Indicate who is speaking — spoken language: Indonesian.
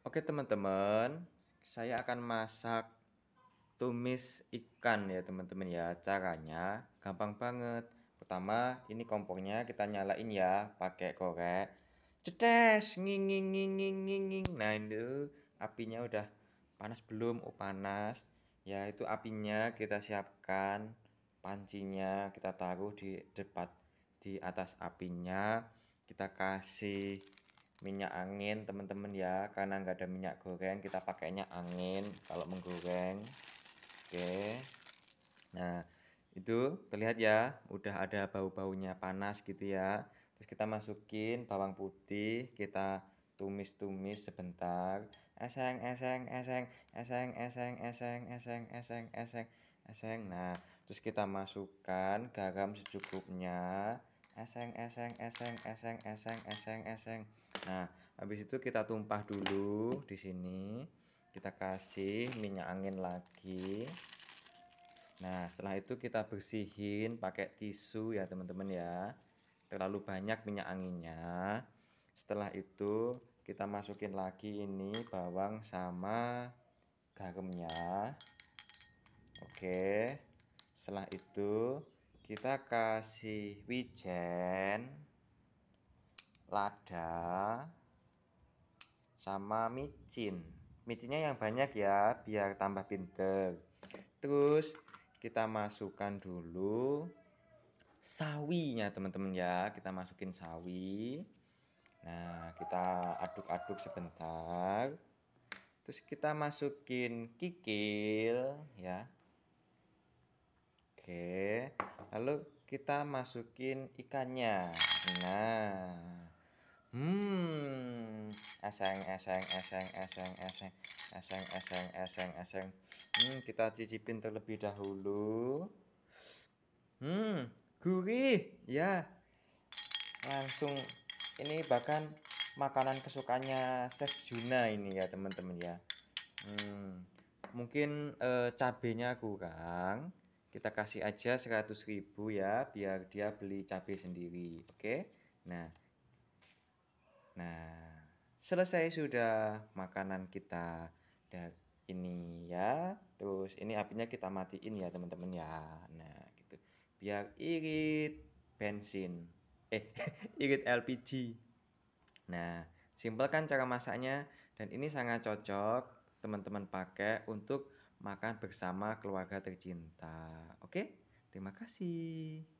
Speaker 1: Oke teman-teman, saya akan masak tumis ikan ya teman-teman ya. Caranya gampang banget. Pertama, ini kompornya kita nyalain ya pakai korek.
Speaker 2: Cetes, nging nging nging nging
Speaker 1: nging. Nah, ini apinya udah panas belum? Oh, panas. Ya, itu apinya kita siapkan pancinya kita taruh di depan di atas apinya kita kasih minyak angin teman-teman ya karena nggak ada minyak goreng kita pakainya angin kalau menggoreng oke nah itu terlihat ya udah ada bau-baunya panas gitu ya terus kita masukin bawang putih kita tumis-tumis sebentar
Speaker 2: eseng eseng eseng eseng eseng eseng eseng eseng eseng
Speaker 1: eseng nah terus kita masukkan garam secukupnya
Speaker 2: eseng eseng eseng eseng eseng eseng eseng
Speaker 1: Nah, habis itu kita tumpah dulu di sini. Kita kasih minyak angin lagi. Nah, setelah itu kita bersihin pakai tisu ya, teman-teman ya. Terlalu banyak minyak anginnya. Setelah itu kita masukin lagi ini bawang sama garamnya. Oke. Setelah itu kita kasih wijen lada sama micin micinnya yang banyak ya biar tambah pinter terus kita masukkan dulu sawinya teman-teman ya kita masukin sawi nah kita aduk-aduk sebentar terus kita masukin kikil ya oke lalu kita masukin ikannya nah Hmm, eseng, eseng, eseng, eseng, eseng, eseng, eseng, eseng, aseng. Hmm, kita cicipin terlebih dahulu. Hmm, gurih, ya. Langsung, ini bahkan makanan kesukaannya Chef Juna ini ya teman-teman ya. Hmm, mungkin e, cabenya kurang. Kita kasih aja 100.000 ya, biar dia beli cabai sendiri, oke? Okay? Nah. Nah, selesai sudah makanan kita ini ya. Terus ini apinya kita matiin ya, teman-teman ya. Nah, gitu. Biar irit bensin. Eh, irit LPG. Nah, simpel kan cara masaknya dan ini sangat cocok teman-teman pakai untuk makan bersama keluarga tercinta. Oke, terima kasih.